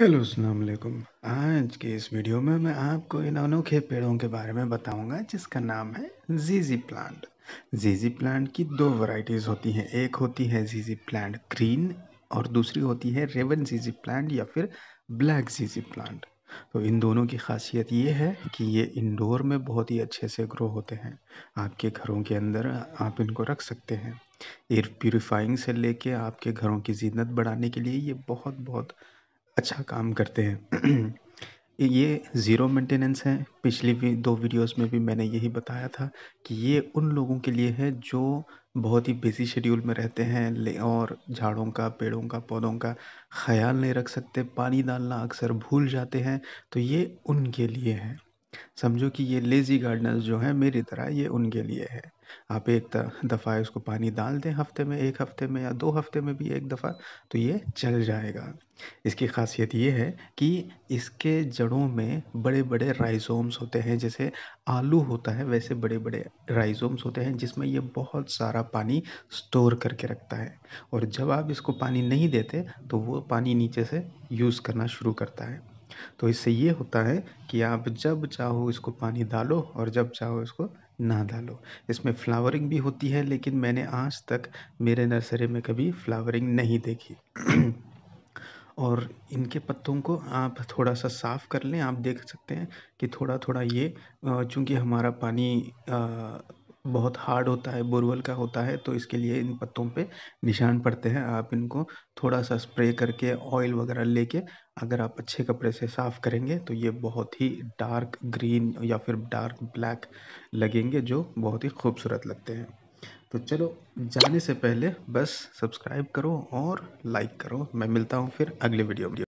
hello अस्सलाम आज के इस वीडियो में मैं आपको इन अनोखे पेड़ों के बारे में बताऊंगा जिसका नाम है जीजी प्लांट जीजी प्लांट की दो वैरायटीज़ होती हैं एक होती है जीजी प्लांट ग्रीन और दूसरी होती है रेवन जीजी प्लांट या फिर ब्लैक जीजी प्लांट तो इन दोनों की खासियत ये है कि ये इंडोर में बहुत ही अच्छे से ग्रो होते हैं आपके घरों के अंदर आप इनको रख सकते हैं एयर प्योरीफाइंग से लेके आपके घरों की जीनत बढ़ाने के लिए ये बहुत बहुत अच्छा काम करते हैं ये ज़ीरो मेंटेनेंस है पिछली भी दो वीडियोस में भी मैंने यही बताया था कि ये उन लोगों के लिए है जो बहुत ही बिजी शेड्यूल में रहते हैं और झाड़ों का पेड़ों का पौधों का ख्याल नहीं रख सकते पानी डालना अक्सर भूल जाते हैं तो ये उनके लिए है समझो कि ये लेज़ी गार्डनर्स जो हैं मेरी तरह ये उनके लिए है आप एक दफ़ा इसको पानी डाल दें हफ्ते में एक हफ्ते में या दो हफ्ते में भी एक दफ़ा तो ये चल जाएगा इसकी ख़ासियत ये है कि इसके जड़ों में बड़े बड़े राइज़ोम्स होते हैं जैसे आलू होता है वैसे बड़े बड़े राइज़ोम्स होते हैं जिसमें ये बहुत सारा पानी स्टोर करके रखता है और जब आप इसको पानी नहीं देते तो वो पानी नीचे से यूज़ करना शुरू करता है तो इससे ये होता है कि आप जब चाहो इसको पानी डालो और जब चाहो इसको ना डालो इसमें फ्लावरिंग भी होती है लेकिन मैंने आज तक मेरे नर्सरी में कभी फ्लावरिंग नहीं देखी और इनके पत्तों को आप थोड़ा सा साफ़ कर लें आप देख सकते हैं कि थोड़ा थोड़ा ये चूँकि हमारा पानी बहुत हार्ड होता है बोरवल का होता है तो इसके लिए इन पत्तों पे निशान पड़ते हैं आप इनको थोड़ा सा स्प्रे करके ऑयल वगैरह लेके अगर आप अच्छे कपड़े से साफ़ करेंगे तो ये बहुत ही डार्क ग्रीन या फिर डार्क ब्लैक लगेंगे जो बहुत ही खूबसूरत लगते हैं तो चलो जाने से पहले बस सब्सक्राइब करो और लाइक करो मैं मिलता हूँ फिर अगले वीडियो में